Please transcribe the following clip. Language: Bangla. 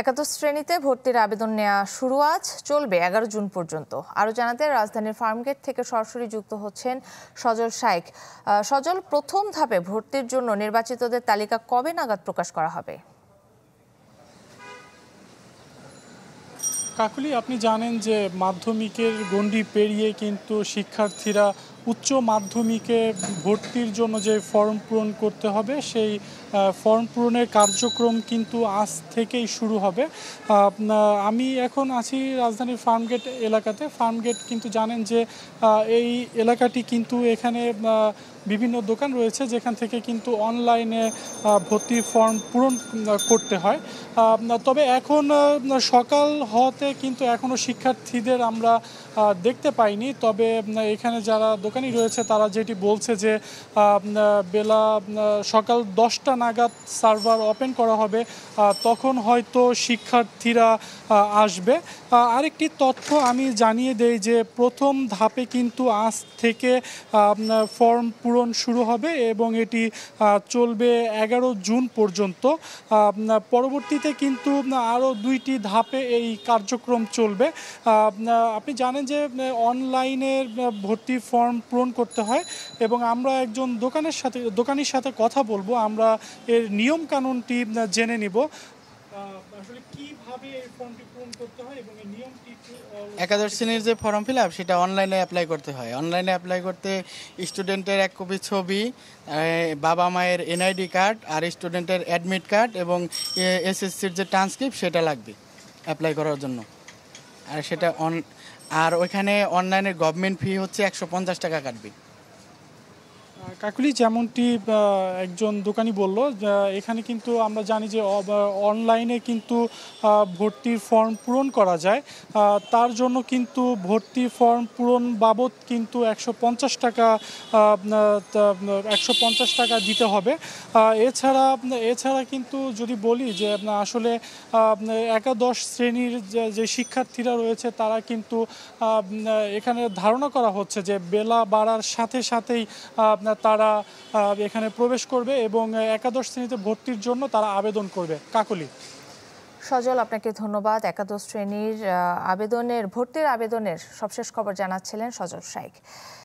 একাদশ শ্রেণীতে ভর্তির আবেদন নেওয়া শুরু আজ চলবে এগারো জুন পর্যন্ত আরও জানাতে রাজধানীর ফার্মগেট থেকে সরাসরি যুক্ত হচ্ছেন সজল শাইক সজল প্রথম ধাপে ভর্তির জন্য নির্বাচিতদের তালিকা কবে নাগাদ প্রকাশ করা হবে কাকুলি আপনি জানেন যে মাধ্যমিকের গণ্ডি পেরিয়ে কিন্তু শিক্ষার্থীরা উচ্চ মাধ্যমিকে ভর্তির জন্য যে ফর্ম পূরণ করতে হবে সেই ফর্ম পূরণের কার্যক্রম কিন্তু আজ থেকেই শুরু হবে আমি এখন আছি রাজধানীর ফার্মগেট এলাকাতে ফার্মগেট কিন্তু জানেন যে এই এলাকাটি কিন্তু এখানে বিভিন্ন দোকান রয়েছে যেখান থেকে কিন্তু অনলাইনে ভর্তি ফর্ম পূরণ করতে হয় তবে এখন সকাল হতে কিন্তু এখনও শিক্ষার্থীদের আমরা দেখতে পাইনি তবে এখানে যারা দোকানি রয়েছে তারা যেটি বলছে যে বেলা সকাল দশটা নাগাদ সার্ভার ওপেন করা হবে তখন হয়তো শিক্ষার্থীরা আসবে আরেকটি তথ্য আমি জানিয়ে দেই যে প্রথম ধাপে কিন্তু আজ থেকে ফর্ম পূরণ শুরু হবে এবং এটি চলবে এগারো জুন পর্যন্ত পরবর্তীতে কিন্তু আরও দুইটি ধাপে এই কার্যক্রম চলবে আপনি জানেন যে অনলাইনের ভর্তি ফর্ম পূরণ করতে হয় এবং আমরা একজন দোকানের সাথে দোকানির সাথে কথা বলবো আমরা এর নিয়ম কানুনটি জেনে নিব আসলে পূরণ করতে হয় এবং একাদশ শ্রেণীর যে ফর্ম ফিল আপ সেটা অনলাইনে অ্যাপ্লাই করতে হয় অনলাইনে অ্যাপ্লাই করতে স্টুডেন্টের এক কপি ছবি বাবা মায়ের এনআইডি কার্ড আর স্টুডেন্টের অ্যাডমিট কার্ড এবং এসএসসির যে ট্রান্সক্রিপ্ট সেটা লাগবে অ্যাপ্লাই করার জন্য আর সেটা অন আর ওইখানে অনলাইনে গভর্নমেন্ট ফি হচ্ছে একশো পঞ্চাশ টাকা কাটবে কাকুলি যেমনটি একজন দোকানি বলল এখানে কিন্তু আমরা জানি যে অনলাইনে কিন্তু ভর্তির ফর্ম পূরণ করা যায় তার জন্য কিন্তু ভর্তি ফর্ম পূরণ বাবদ কিন্তু একশো পঞ্চাশ টাকা একশো পঞ্চাশ টাকা দিতে হবে এছাড়া এছাড়া কিন্তু যদি বলি যে আসলে একাদশ শ্রেণীর যে শিক্ষার্থীরা রয়েছে তারা কিন্তু এখানে ধারণা করা হচ্ছে যে বেলা বাড়ার সাথে সাথেই তারা এখানে প্রবেশ করবে এবং একাদশ শ্রেণীতে ভর্তির জন্য তারা আবেদন করবে কাকলি সজল আপনাকে ধন্যবাদ একাদশ শ্রেণীর আবেদনের ভর্তির আবেদনের সবশেষ খবর জানাচ্ছিলেন সজল শাইক